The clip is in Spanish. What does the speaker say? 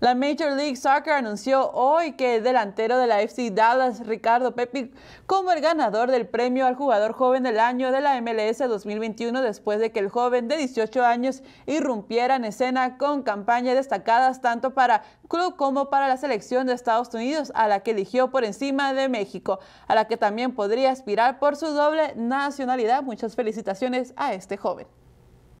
La Major League Soccer anunció hoy que el delantero de la FC Dallas, Ricardo Pepi, como el ganador del premio al jugador joven del año de la MLS 2021 después de que el joven de 18 años irrumpiera en escena con campañas destacadas tanto para club como para la selección de Estados Unidos, a la que eligió por encima de México, a la que también podría aspirar por su doble nacionalidad. Muchas felicitaciones a este joven.